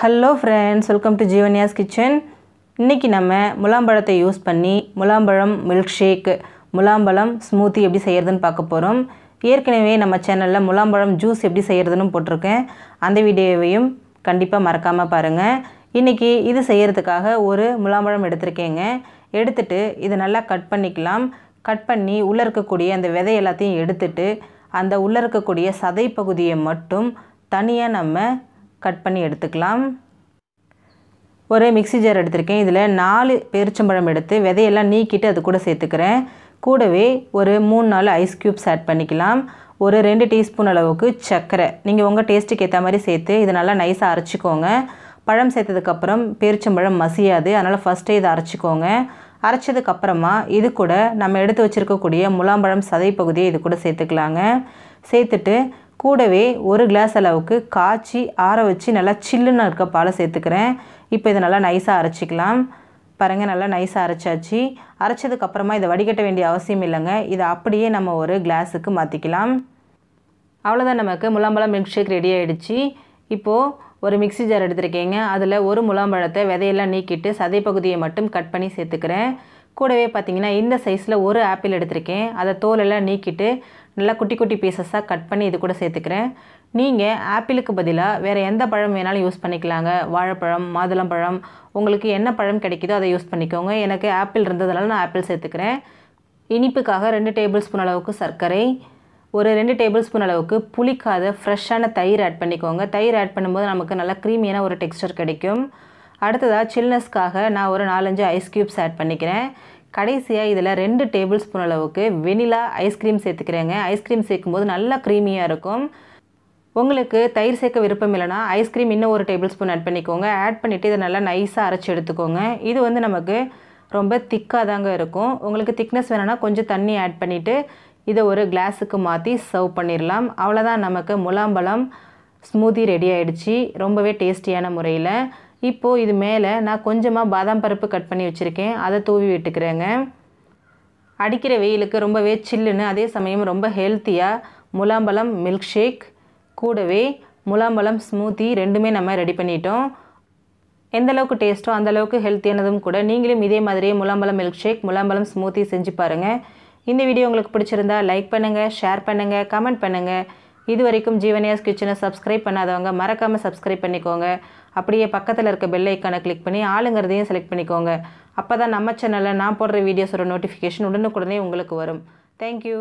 hello friends welcome to Jeevanya's kitchen இன்றைக்கி நம்ம முலாம்பழத்தை use பண்ணி முலாம்பழம் மில்க் ஷேக் முலாம்பழம் ஸ்மூத்தி எப்படி செய்கிறதுன்னு பார்க்க போகிறோம் ஏற்கனவே நம்ம சேனலில் முலாம்பழம் ஜூஸ் எப்படி செய்கிறதுன்னு போட்டிருக்கேன் அந்த வீடியோவையும் கண்டிப்பாக மறக்காமல் பாருங்கள் இன்றைக்கி இது செய்கிறதுக்காக ஒரு முலாம்பழம் எடுத்திருக்கேங்க எடுத்துட்டு இதை நல்லா கட் பண்ணிக்கலாம் கட் பண்ணி உள்ளே இருக்கக்கூடிய அந்த விதை எல்லாத்தையும் எடுத்துட்டு அந்த உள்ளே இருக்கக்கூடிய சதை பகுதியை மட்டும் தனியாக நம்ம கட் பண்ணி எடுத்துக்கலாம் ஒரு மிக்சி ஜார் எடுத்திருக்கேன் இதில் நாலு பேரிச்சம்பழம் எடுத்து விதையெல்லாம் நீக்கிட்டு அது கூட சேர்த்துக்கிறேன் கூடவே ஒரு மூணு நாலு ஐஸ் க்யூப்ஸ் ஆட் பண்ணிக்கலாம் ஒரு ரெண்டு டீஸ்பூன் அளவுக்கு சர்க்கரை நீங்கள் உங்கள் டேஸ்ட்டுக்கு ஏற்ற மாதிரி சேர்த்து இது நல்லா நைஸாக அரைச்சிக்கோங்க பழம் சேர்த்ததுக்கப்புறம் பேரிச்சம்பழம் மசியாது அதனால் ஃபஸ்ட்டே இதை அரைச்சிக்கோங்க அரைச்சதுக்கப்புறமா இது கூட நம்ம எடுத்து வச்சுருக்கக்கூடிய முலாம்பழம் சதை பகுதியை இது கூட சேர்த்துக்கலாங்க சேர்த்துட்டு கூடவே ஒரு கிளாஸ் அளவுக்கு காய்ச்சி ஆற வச்சு நல்லா சில்லுன்னு இருக்க பாலை சேர்த்துக்கிறேன் இப்போ இதை நல்லா நைஸாக அரைச்சிக்கலாம் பாருங்கள் நல்லா நைஸாக அரைச்சாச்சு அரைச்சதுக்கப்புறமா இதை வடிகட்ட வேண்டிய அவசியம் இல்லைங்க இதை அப்படியே நம்ம ஒரு கிளாஸுக்கு மாற்றிக்கலாம் அவ்வளோதான் நமக்கு முலாம்பழம் மில்க் ஷேக் ரெடி ஆகிடுச்சு இப்போது ஒரு மிக்சி ஜார் எடுத்திருக்கேங்க அதில் ஒரு முலாம்பழத்தை விதையெல்லாம் நீக்கிட்டு சதை பகுதியை மட்டும் கட் பண்ணி சேர்த்துக்கிறேன் கூடவே பார்த்தீங்கன்னா இந்த சைஸில் ஒரு ஆப்பிள் எடுத்திருக்கேன் அதை தோலெல்லாம் நீக்கிட்டு நல்லா குட்டி குட்டி பீசஸாக கட் பண்ணி இது கூட சேர்த்துக்கிறேன் நீங்கள் ஆப்பிளுக்கு பதிலாக வேறு எந்த பழம் வேணாலும் யூஸ் பண்ணிக்கலாங்க வாழைப்பழம் மாதுளம்பழம் உங்களுக்கு என்ன பழம் கிடைக்குதோ அதை யூஸ் பண்ணிக்கோங்க எனக்கு ஆப்பிள் இருந்ததுனால நான் ஆப்பிள் சேர்த்துக்கிறேன் இனிப்புக்காக ரெண்டு டேபிள் ஸ்பூன் அளவுக்கு சர்க்கரை ஒரு ரெண்டு டேபிள் ஸ்பூன் அளவுக்கு புளிக்காத ஃப்ரெஷ்ஷான தயிர் ஆட் பண்ணிக்கோங்க தயிர் ஆட் பண்ணும்போது நமக்கு நல்லா க்ரீமியான ஒரு டெக்ஸ்டர் கிடைக்கும் அடுத்ததாக சில்னஸ்க்காக நான் ஒரு நாலஞ்சு ஐஸ் க்யூப்ஸ் ஆட் பண்ணிக்கிறேன் கடைசியாக இதில் ரெண்டு டேபிள் ஸ்பூன் அளவுக்கு வெனிலா ஐஸ்கிரீம் சேர்த்துக்கிறேங்க ஐஸ்கிரீம் சேர்க்கும்போது நல்லா க்ரீமியாக இருக்கும் உங்களுக்கு தயிர் சேர்க்க விருப்பம் இல்லைனா ஐஸ்கிரீம் இன்னும் ஒரு டேபிள் ஸ்பூன் ஆட் பண்ணிக்கோங்க ஆட் பண்ணிவிட்டு இதை நல்லா நைஸாக அரைச்சி எடுத்துக்கோங்க இது வந்து நமக்கு ரொம்ப திக்காக தாங்க இருக்கும் உங்களுக்கு திக்னஸ் வேணும்னா கொஞ்சம் தண்ணி ஆட் பண்ணிவிட்டு இதை ஒரு கிளாஸுக்கு மாற்றி சர்வ் பண்ணிடலாம் அவ்வளோதான் நமக்கு முலாம்பழம் ஸ்மூதி ரெடி ஆகிடுச்சி ரொம்பவே டேஸ்டியான முறையில் இப்போது இது மேலே நான் கொஞ்சமாக பாதாம் பருப்பு கட் பண்ணி வச்சுருக்கேன் அதை தூவி விட்டுக்கிறேங்க அடிக்கிற வெயிலுக்கு ரொம்பவே சில்லுன்னு அதே சமயம் ரொம்ப ஹெல்த்தியாக முலாம்பழம் மில்க் ஷேக் கூடவே முலாம்பழம் ஸ்மூத்தி ரெண்டுமே நம்ம ரெடி பண்ணிட்டோம் எந்த அளவுக்கு டேஸ்ட்டோ அந்தளவுக்கு ஹெல்த்தியானதும் கூட நீங்களும் இதே மாதிரியே முலாம்பழம் மில்க் ஷேக் முலாம்பழம் ஸ்மூத்தி செஞ்சு பாருங்கள் இந்த வீடியோ உங்களுக்கு பிடிச்சிருந்தா லைக் பண்ணுங்கள் ஷேர் பண்ணுங்கள் கமெண்ட் பண்ணுங்கள் இது வரைக்கும் ஜீவனியாஸ் கிச்சனை சப்ஸ்கிரைப் பண்ணாதவங்க மறக்காமல் சப்ஸ்கிரைப் பண்ணிக்கோங்க அப்படியே பக்கத்தில் இருக்க பெல் ஐக்கானை கிளிக் பண்ணி ஆளுங்கிறதையும் செலக்ட் பண்ணிக்கோங்க அப்போ தான் நம்ம சேனலில் நான் போடுற வீடியோஸோட நோட்டிஃபிகேஷன் உடனுக்குடனே உங்களுக்கு வரும் தேங்க்யூ